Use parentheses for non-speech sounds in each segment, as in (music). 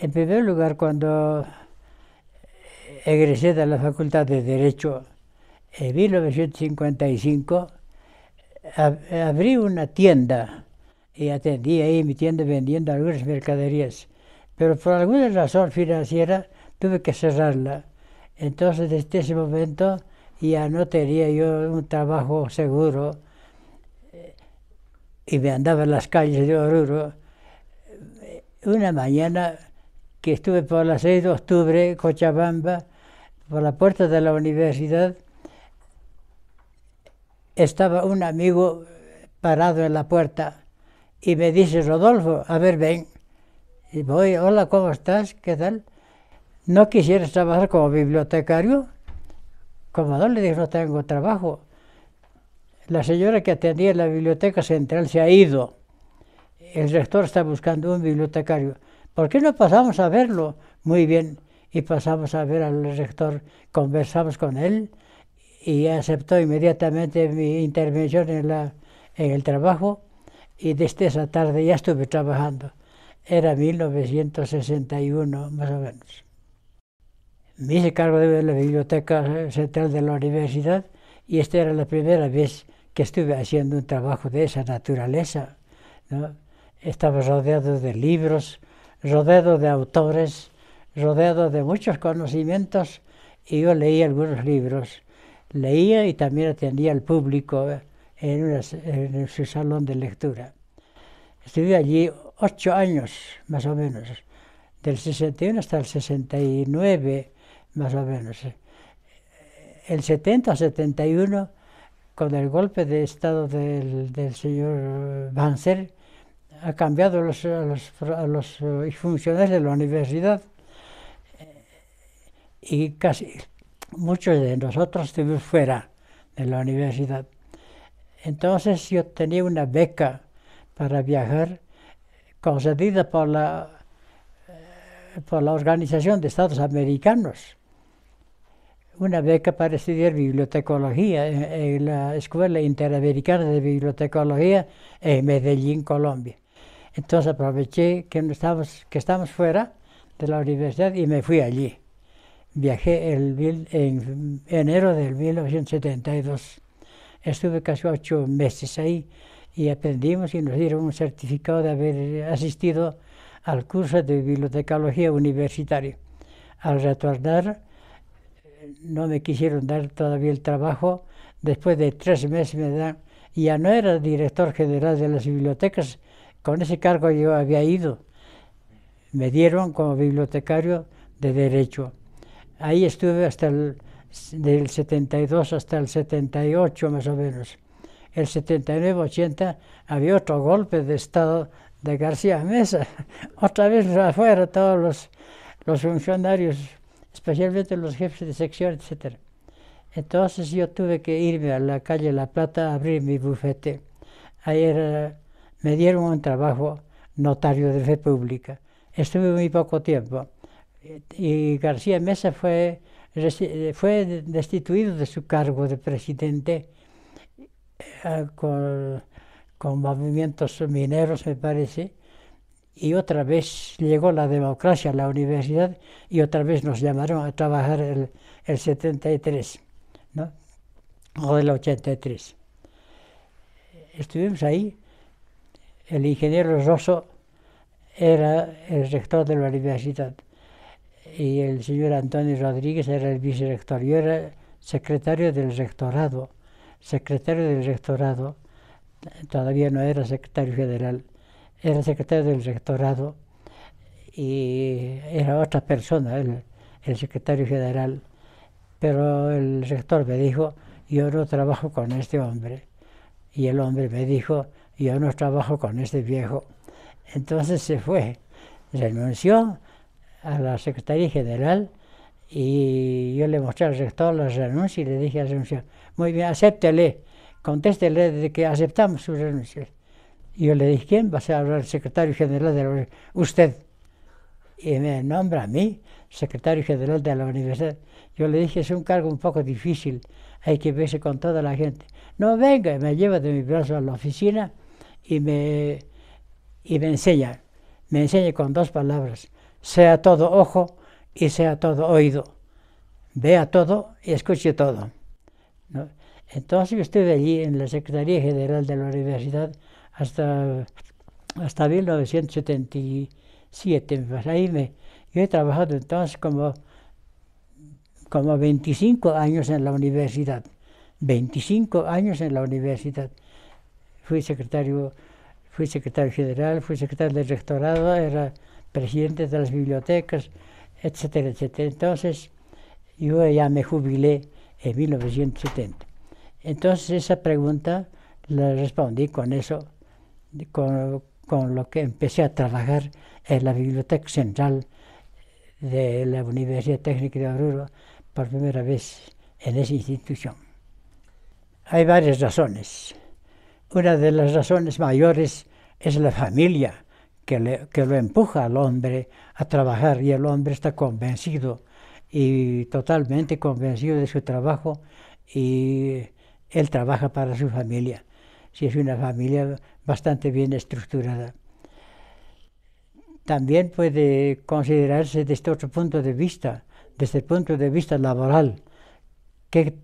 En primer lugar, cuando egresé de la Facultad de Derecho en 1955, abrí una tienda y atendí ahí mi tienda vendiendo algunas mercaderías. Pero por alguna razón financiera tuve que cerrarla. Entonces, desde ese momento ya no tenía yo un trabajo seguro eh, y me andaba en las calles de Oruro. Una mañana que estuve por las 6 de octubre, Cochabamba, por la puerta de la universidad, estaba un amigo parado en la puerta y me dice, Rodolfo, a ver, ven. Y voy, hola, ¿cómo estás? ¿Qué tal? ¿No quisieras trabajar como bibliotecario? Como no, le dije, no tengo trabajo. La señora que atendía la biblioteca central se ha ido. El rector está buscando un bibliotecario. ¿Por qué no pasamos a verlo? Muy bien, y pasamos a ver al rector, conversamos con él y aceptó inmediatamente mi intervención en, el trabajo y desde esa tarde ya estuve trabajando. Era 1961 más o menos. Me hice cargo de la biblioteca central de la universidad y esta era la primera vez que estuve haciendo un trabajo de esa naturaleza. Estaba rodeado de libros, rodeado de autores, rodeado de muchos conocimientos, y yo leía algunos libros. Leía y también atendía al público eh, en, en su salón de lectura. Estuve allí ocho años, más o menos, del 61 hasta el 69, más o menos. El 70 71, con el golpe de estado del, del señor Banzer, ha cambiado los, eh, a los, eh, funcionarios de la universidad eh, y casi muchos de nosotros estuvimos fuera de la universidad. Entonces yo tenía una beca para viajar concedida por la, por la Organización de Estados Americanos, una beca para estudiar bibliotecología en la Escuela Interamericana de Bibliotecología en Medellín, Colombia. Entonces aproveché que, estábamos, que estábamos fuera de la universidad y me fui allí. Viajé el, en enero del 1972. Estuve casi ocho meses ahí y aprendimos y nos dieron un certificado de haber asistido al curso de bibliotecología universitaria. Al retornar, no me quisieron dar todavía el trabajo. Después de tres meses me dan, ya no era director general de las bibliotecas, con ese cargo yo había ido. Me dieron como bibliotecario de Derecho. Ahí estuve hasta el del 72 hasta el 78 más o menos. El 79-80 había otro golpe de Estado de García Mesa. (laughs) Otra vez afuera todos los, los funcionarios, especialmente los jefes de sección, etcétera. Entonces yo tuve que irme a la calle La Plata a abrir mi bufete. Ahí era me dieron un trabajo notario de república. Estuve muy poco tiempo y García Mesa fue, destituido de su cargo de presidente eh, con, movimientos mineros, me parece, y otra vez llegó la democracia a la universidad y otra vez nos llamaron a trabajar el, el 73, ¿no? o el 83. Estuvimos ahí el ingeniero Rosso era el rector de la universidad y el señor Antonio Rodríguez era el vicerector. Yo era secretario del rectorado, secretario del rectorado, todavía no era secretario federal, era secretario del rectorado y era otra persona, el, el secretario federal, Pero el rector me dijo, yo no trabajo con este hombre. Y el hombre me dijo, y yo no trabajo con este viejo. Entonces se fue, renunció a la Secretaría General y yo le mostré al rector la renuncia y le dije al renuncia, muy bien, acéptele, contéstele de que aceptamos su renuncia. Y yo le dije, ¿quién va a ser el secretario general de la Usted. Y me nombra a mí, secretario general de la universidad. Yo le dije, es un cargo un poco difícil, hay que verse con toda la gente. No venga, y me lleva de mi brazo a la oficina y me, me enseña, me enseña con dos palabras, sea todo ojo y sea todo oído, vea todo y escuche todo. Entonces yo estuve allí en la Secretaría General de la Universidad hasta, hasta 1977. Pues ahí me, yo he trabajado entonces como, como 25 años en la universidad. 25 años en la universidad fui secretario, fui secretario general, fui secretario del rectorado, era presidente de las bibliotecas, etcétera, etcétera. Entonces, yo ya me jubilé en 1970. Entonces, esa pregunta la respondí con eso, con, con lo que empecé a trabajar en la Biblioteca Central de la Universidad Técnica de Oruro por primera vez en esa institución. Hay varias razones. Una de las razones mayores es la familia que, lo empuja al hombre a trabajar y el hombre está convencido y totalmente convencido de su trabajo y él trabaja para su familia, si es una familia bastante bien estructurada. También puede considerarse desde otro punto de vista, desde el punto de vista laboral, qué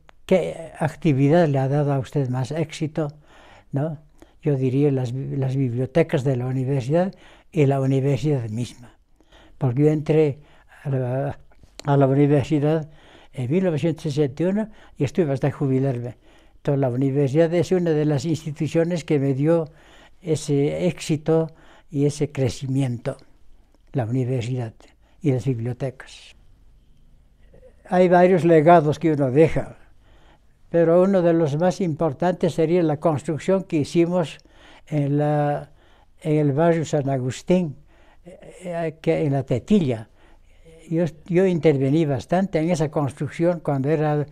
actividad le ha dado a usted más éxito, yo diría las, bibliotecas de la universidad y la universidad misma. Porque yo entré a la, a la universidad en 1961 y estuve hasta jubilarme. Entonces la universidad es una de las instituciones que me dio ese éxito y ese crecimiento, la universidad y las bibliotecas. Hay varios legados que uno deja pero uno de los más importantes sería la construcción que hicimos en, el barrio San Agustín, eh, eh, en la Tetilla. Yo, intervení bastante en esa construcción cuando era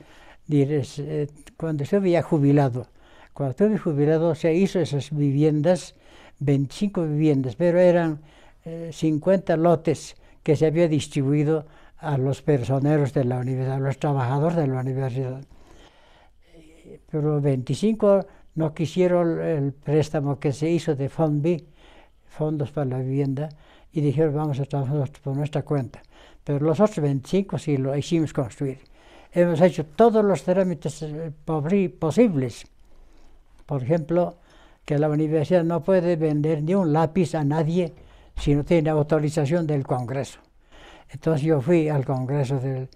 eh, cuando yo había jubilado. Cuando estuve jubilado se hizo esas viviendas, 25 viviendas, pero eran 50 lotes que se había distribuido a los personeros de la universidad, a los trabajadores de la universidad pero 25 no quisieron el préstamo que se hizo de B, Fondos para la Vivienda, y dijeron vamos a trabajar por nuestra cuenta. Pero los otros 25 sí lo hicimos construir. Hemos hecho todos los trámites eh, posibles. Por ejemplo, que la universidad no puede vender ni un lápiz a nadie si no tiene autorización del Congreso. Entonces yo fui al Congreso de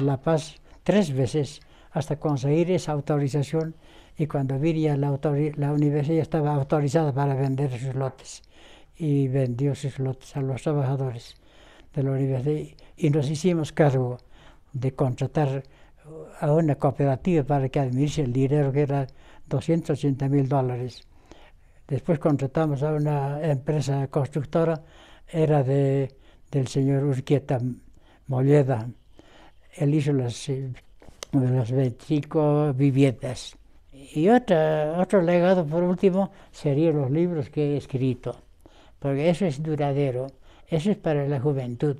La Paz tres veces hasta conseguir esa autorización y cuando viría la, la universidad estaba autorizada para vender sus lotes y vendió sus lotes a los trabajadores de la universidad y nos hicimos cargo de contratar uh, a una cooperativa para que administre el dinero que era 280 mil dólares. Después contratamos a una empresa constructora, era de, del señor Urquieta Molleda. Él hizo las eh, de las 25 viviendas. Y otra, otro legado, por último, serían los libros que he escrito, porque eso es duradero, eso es para la juventud,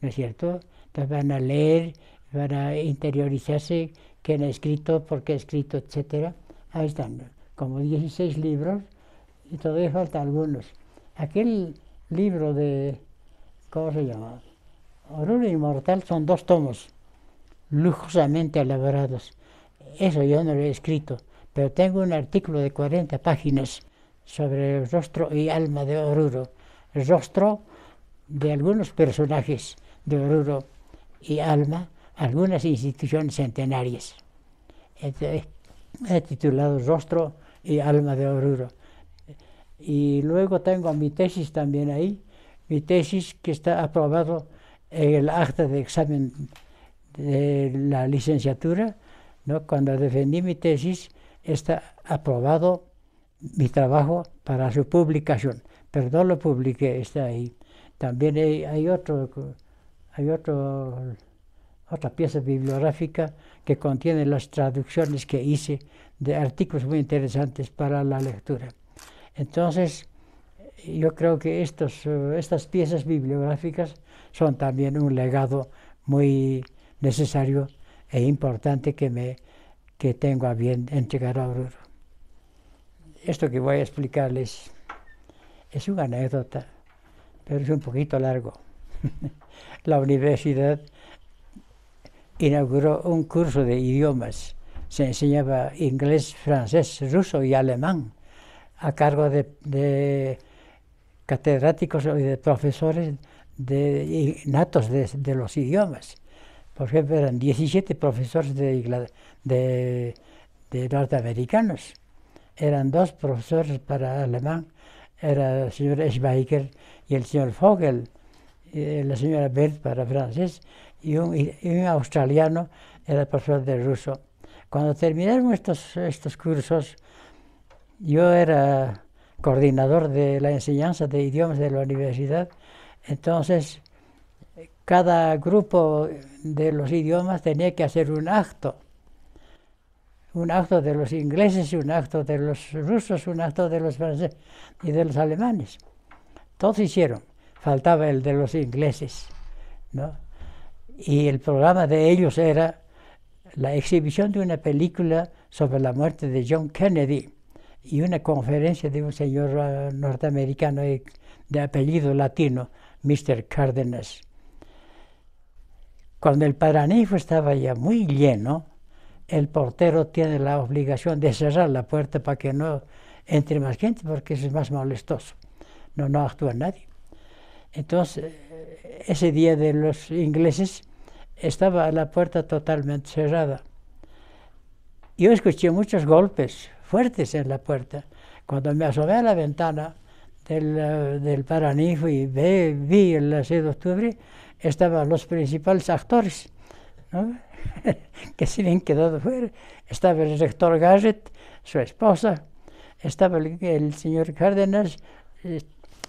¿no es cierto? Entonces van a leer, van a interiorizarse quién ha escrito, por qué ha escrito, etc. Ahí están, como 16 libros, y todavía faltan algunos. Aquel libro de, ¿cómo se llama? oruro Inmortal son dos tomos lujosamente elaborados. Eso yo no lo he escrito, pero tengo un artículo de 40 páginas sobre el rostro y alma de Oruro, el rostro de algunos personajes de Oruro y alma, algunas instituciones centenarias. Este titulado Rostro y Alma de Oruro. Y luego tengo mi tesis también ahí, mi tesis que está aprobado en el acta de examen de la licenciatura, ¿no? cuando defendí mi tesis, está aprobado mi trabajo para su publicación, pero no lo publiqué, está ahí. También hay, otro, hay otro, otra pieza bibliográfica que contiene las traducciones que hice de artículos muy interesantes para la lectura. Entonces, yo creo que estas piezas bibliográficas son también un legado muy necesario e importante que, me, que tengo a bien entregar ahora. Esto que voy a explicarles es una anécdota, pero es un poquito largo. (laughs) La universidad inauguró un curso de idiomas. Se enseñaba inglés, francés, ruso y alemán a cargo de, catedráticos y de profesores de, natos de los idiomas por ejemplo, eran 17 profesores de, de, norteamericanos, eran dos profesores para alemán, era el señor Schweiger y el señor Vogel, y eh, la señora Bert para francés, y un, australiano era profesor de ruso. Cuando terminaron estos, estos cursos, yo era coordinador de la enseñanza de idiomas de la universidad, entonces cada grupo de los idiomas tenía que hacer un acto. Un acto de los ingleses, un acto de los rusos, un acto de los franceses y de los alemanes. Todos hicieron. Faltaba el de los ingleses. ¿no? Y el programa de ellos era la exhibición de una película sobre la muerte de John Kennedy y una conferencia de un señor ah, norteamericano eh, de apellido latino, Mr. Cárdenas. Cuando el Paranifo estaba ya muy lleno, el portero tiene la obligación de cerrar la puerta para que no entre más gente, porque eso es más molestoso. No, actúa nadie. Entonces, eh, ese día de los ingleses estaba la puerta totalmente cerrada. Yo escuché muchos golpes fuertes en la puerta. Cuando me asomé a la ventana del, eh, del y vi el 6 de octubre, estaban los principales actores, (laughs) que se habían quedado fuera. Estaba el rector Garrett, su esposa, estaba el, señor Cárdenas, eh,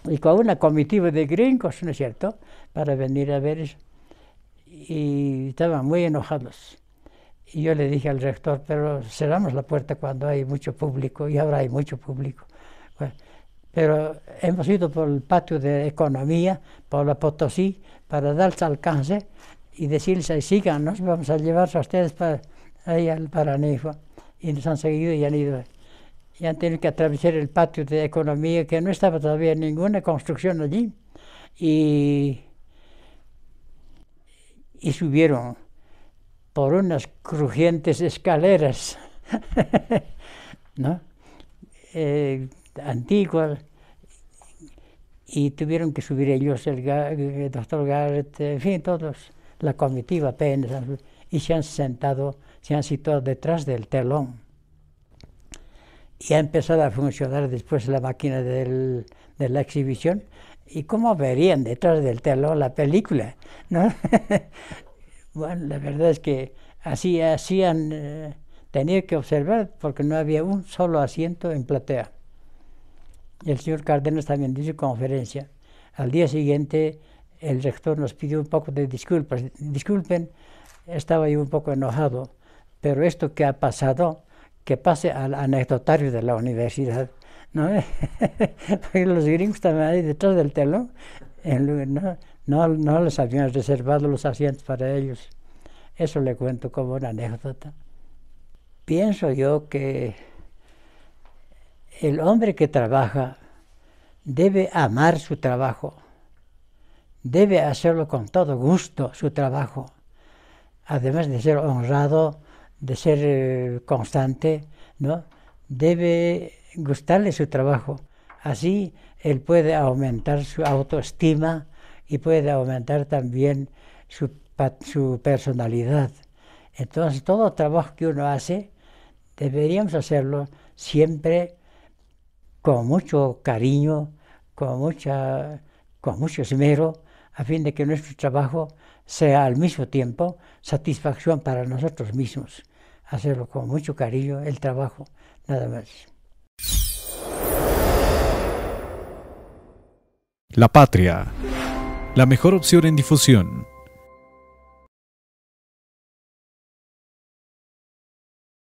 y con una comitiva de gringos, ¿no es cierto?, para venir a ver eso. Y estaban muy enojados. Y yo le dije al rector, pero cerramos la puerta cuando hay mucho público, y ahora hay mucho público pero hemos ido por el patio de economía, por la Potosí, para darse alcance y decirles, síganos, vamos a llevarse a ustedes para, ahí al Paranejo. Y nos han seguido y han ido. Y han tenido que atravesar el patio de economía, que no estaba todavía ninguna construcción allí. Y, subieron por unas crujientes escaleras, (laughs) ¿no? Eh, antiguas y tuvieron que subir ellos, el, doctor Garrett, eh, en fin, todos, la comitiva apenas, y se han sentado, se han situado detrás del telón. Y ha empezado a funcionar después la máquina de la exhibición. ¿Y cómo verían detrás del telón la película? ¿no? (laughs) bueno, la verdad es que así hacían, han eh, tenía que observar porque no había un solo asiento en platea. El señor Cárdenas también dice su conferencia. Al día siguiente, el rector nos pidió un poco de disculpas. Disculpen, estaba yo un poco enojado, pero esto que ha pasado, que pase al anecdotario de la universidad. ¿no? (laughs) Porque los gringos también ahí detrás del telón, en ¿no? No, no les habían reservado los asientos para ellos. Eso le cuento como una anécdota. Pienso yo que el hombre que trabaja debe amar su trabajo, debe hacerlo con todo gusto su trabajo, además de ser honrado, de ser eh, constante, ¿no? debe gustarle su trabajo. Así él puede aumentar su autoestima y puede aumentar también su, su personalidad. Entonces todo trabajo que uno hace, deberíamos hacerlo siempre con mucho cariño, con, mucha, con mucho esmero, a fin de que nuestro trabajo sea al mismo tiempo satisfacción para nosotros mismos. Hacerlo con mucho cariño, el trabajo, nada más. La patria. La mejor opción en difusión.